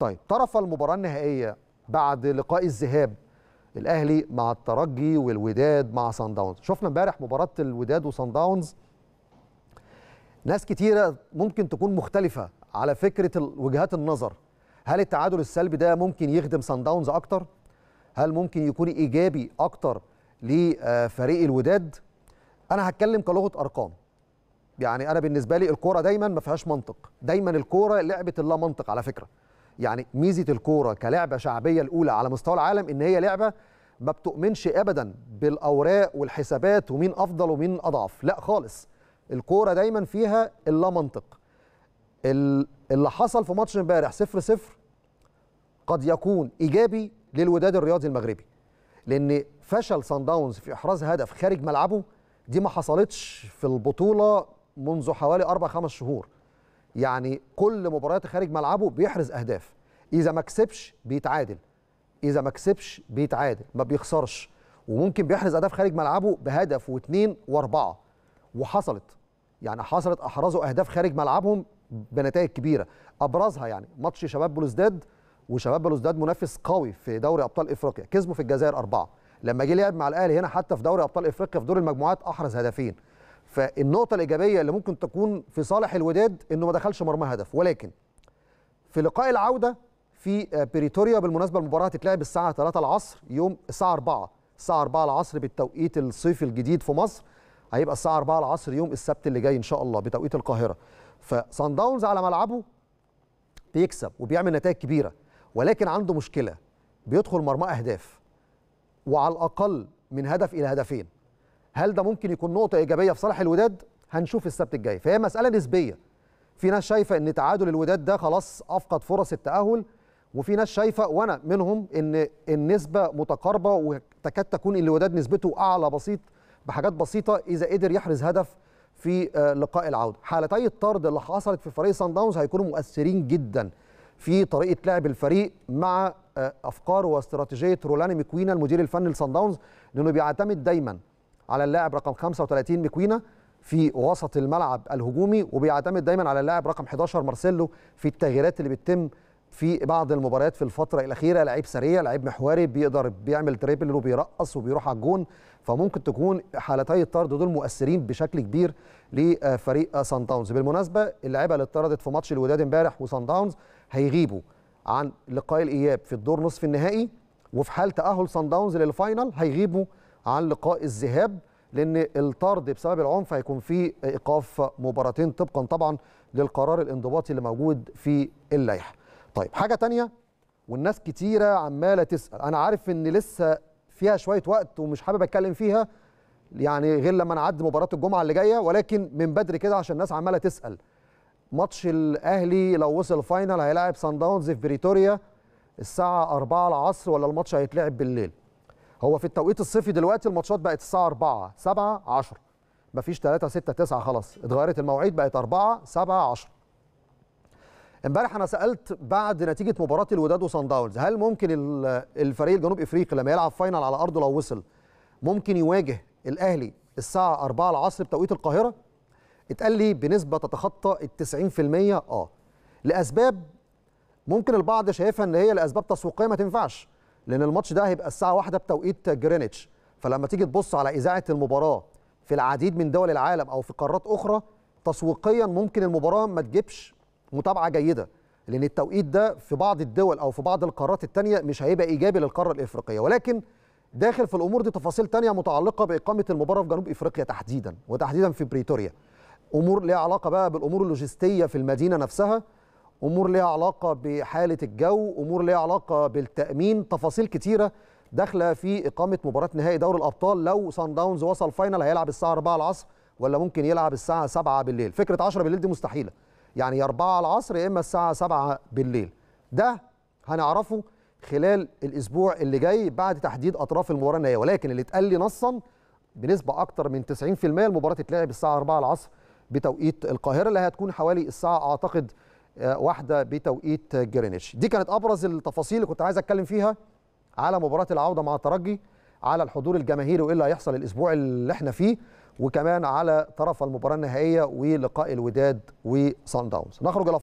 طيب طرف المباراة النهائية بعد لقاء الذهاب الاهلي مع الترجي والوداد مع سان داونز شفنا امبارح مباراة الوداد وسان داونز ناس كتيرة ممكن تكون مختلفة على فكرة وجهات النظر هل التعادل السلبي ده ممكن يخدم سان داونز أكتر؟ هل ممكن يكون إيجابي أكتر لفريق الوداد؟ أنا هتكلم كلغة أرقام يعني أنا بالنسبة لي الكورة دايما ما فيهاش منطق دايما الكورة لعبة اللا منطق على فكرة يعني ميزه الكوره كلعبه شعبيه الاولى على مستوى العالم ان هي لعبه ما بتؤمنش ابدا بالاوراق والحسابات ومين افضل ومين اضعف لا خالص الكوره دايما فيها اللا منطق اللي حصل في ماتش امبارح 0 0 قد يكون ايجابي للوداد الرياضي المغربي لان فشل سان داونز في احراز هدف خارج ملعبه دي ما حصلتش في البطوله منذ حوالي اربع خمس شهور يعني كل مباريات خارج ملعبه بيحرز اهداف اذا ما كسبش بيتعادل اذا ما كسبش بيتعادل ما بيخسرش وممكن بيحرز اهداف خارج ملعبه بهدف واثنين واربعه وحصلت يعني حصلت احرزوا اهداف خارج ملعبهم بنتائج كبيره ابرزها يعني ماتش شباب بلوزداد وشباب بلوزداد منافس قوي في دوري ابطال افريقيا كسبوا في الجزائر اربعه لما جه لعب مع الاهلي هنا حتى في دوري ابطال افريقيا في دور المجموعات احرز هدفين فالنقطه الايجابيه اللي ممكن تكون في صالح الوداد انه ما دخلش مرمى هدف ولكن في لقاء العوده في آه، بريتوريا بالمناسبه المباراه هتتلعب الساعه 3 العصر يوم الساعه 4 الساعه 4 العصر بالتوقيت الصيفي الجديد في مصر هيبقى الساعه 4 العصر يوم السبت اللي جاي ان شاء الله بتوقيت القاهره فصن داونز على ملعبه بيكسب وبيعمل نتائج كبيره ولكن عنده مشكله بيدخل مرمى اهداف وعلى الاقل من هدف الى هدفين هل ده ممكن يكون نقطه ايجابيه في صالح الوداد هنشوف السبت الجاي فهي مساله نسبيه في ناس شايفه ان تعادل الوداد ده خلاص افقد فرص التاهل وفي ناس شايفه وانا منهم ان النسبه متقاربه وتكاد تكون الوداد نسبته اعلى بسيط بحاجات بسيطه اذا قدر يحرز هدف في آه، لقاء العوده حالتي الطرد اللي حصلت في فريق سان داونز هيكونوا مؤثرين جدا في طريقه لعب الفريق مع آه، افكار واستراتيجيه رولاني مكوينا المدير الفني لسان داونز لانه بيعتمد دايما على اللاعب رقم 35 مكوينا في وسط الملعب الهجومي وبيعتمد دايما على اللاعب رقم 11 مارسيلو في التغييرات اللي بتتم في بعض المباريات في الفتره الاخيره لعيب سريع لعيب محوري بيقدر بيعمل تريبل وبيرقص وبيروح على الجون فممكن تكون حالتي الطرد دول مؤثرين بشكل كبير لفريق سان داونز بالمناسبه اللعيبه اللي اتطردت في ماتش الوداد امبارح وسان داونز هيغيبوا عن لقاء الاياب في الدور نصف النهائي وفي حال تاهل سان داونز للفاينل هيغيبوا عن لقاء الذهاب لان الطرد بسبب العنف هيكون فيه ايقاف مباراتين طبقا طبعا للقرار الانضباطي اللي موجود في اللائحه. طيب حاجه تانية والناس كتيره عماله تسال انا عارف ان لسه فيها شويه وقت ومش حابب اتكلم فيها يعني غير لما نعدي مباراه الجمعه اللي جايه ولكن من بدري كده عشان الناس عماله تسال ماتش الاهلي لو وصل فاينل هيلاعب سان داونز في بريتوريا الساعه 4 العصر ولا الماتش هيتلعب بالليل هو في التوقيت الصيفي دلوقتي الماتشات بقت الساعه 4 7 10 مفيش 3 6 9 خلاص اتغيرت المواعيد بقت 4 7 10 امبارح انا سالت بعد نتيجه مباراه الوداد وصن داونز هل ممكن الفريق الجنوب افريقي لما يلعب فاينل على ارضه لو وصل ممكن يواجه الاهلي الساعه 4 العصر بتوقيت القاهره اتقال لي بنسبه تتخطى ال 90% اه لاسباب ممكن البعض شايفها ان هي لاسباب تسويقيه ما تنفعش لان الماتش ده هيبقى الساعه واحدة بتوقيت جرينتش فلما تيجي تبص على اذاعه المباراه في العديد من دول العالم او في قارات اخرى تسويقيا ممكن المباراه ما تجيبش متابعه جيده لان التوقيت ده في بعض الدول او في بعض القارات الثانيه مش هيبقى ايجابي للقاره الافريقيه ولكن داخل في الامور دي تفاصيل تانية متعلقه باقامه المباراه في جنوب افريقيا تحديدا وتحديدا في بريتوريا امور ليها علاقه بقى بالامور اللوجستيه في المدينه نفسها امور ليها علاقه بحاله الجو امور ليها علاقه بالتامين تفاصيل كتيره داخله في اقامه مباراه نهائي دوري الابطال لو سان داونز وصل فاينل هيلعب الساعه 4 العصر ولا ممكن يلعب الساعه 7 بالليل فكره 10 بالليل دي مستحيله يعني 4 العصر يا اما الساعه 7 بالليل ده هنعرفه خلال الاسبوع اللي جاي بعد تحديد اطراف المباراه النهائيه ولكن اللي اتقال لي نصا بنسبه اكتر من 90% المباراه تتلعب الساعه 4 العصر بتوقيت القاهره اللي هتكون حوالي الساعه اعتقد آه، واحدة بتوقيت جرينيتش دي كانت أبرز التفاصيل اللي كنت عايز أتكلم فيها على مباراة العودة مع الترجي على الحضور الجماهيري وإيه اللي هيحصل الأسبوع اللي احنا فيه وكمان على طرف المباراة النهائية ولقاء الوداد وصن داونز نخرج